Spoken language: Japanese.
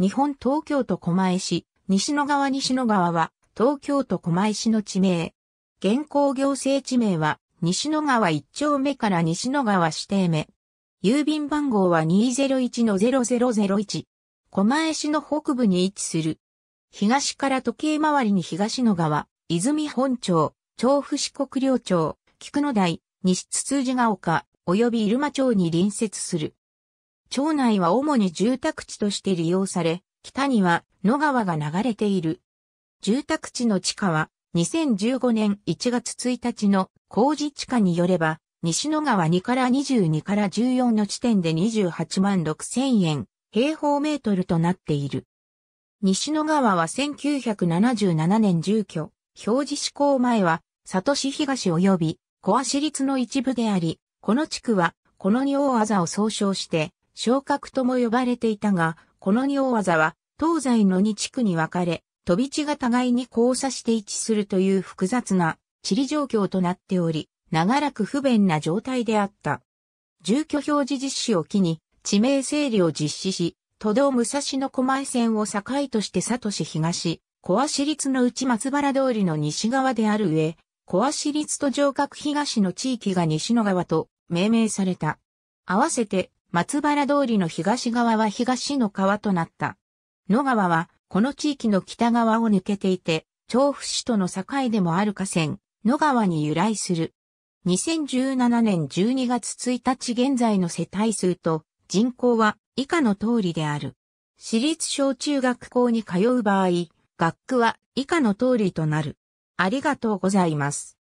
日本東京都狛江市、西野川西野川は、東京都狛江市の地名。現行行政地名は、西野川一丁目から西野川指定目。郵便番号は201-0001。狛江市の北部に位置する。東から時計回りに東野川、泉本町、調布市国領町、菊野台、西津通寺ヶ丘、及び入間町に隣接する。町内は主に住宅地として利用され、北には野川が流れている。住宅地の地下は2015年1月1日の工事地下によれば、西野川2から22から14の地点で28万6千円平方メートルとなっている。西野川は1977年住居、表示施行前は、里市東及び、小足立の一部であり、この地区は、この仁王あざを総称して、昇格とも呼ばれていたが、この二大技は、東西の二地区に分かれ、飛び地が互いに交差して位置するという複雑な地理状況となっており、長らく不便な状態であった。住居表示実施を機に、地名整理を実施し、都道武蔵野狛江線を境として佐渡市東、小足立の内松原通りの西側である上、小足立と城郭東の地域が西の側と命名された。合わせて松原通りの東側は東の川となった。野川は、この地域の北側を抜けていて、調布市との境でもある河川、野川に由来する。2017年12月1日現在の世帯数と人口は以下の通りである。私立小中学校に通う場合、学区は以下の通りとなる。ありがとうございます。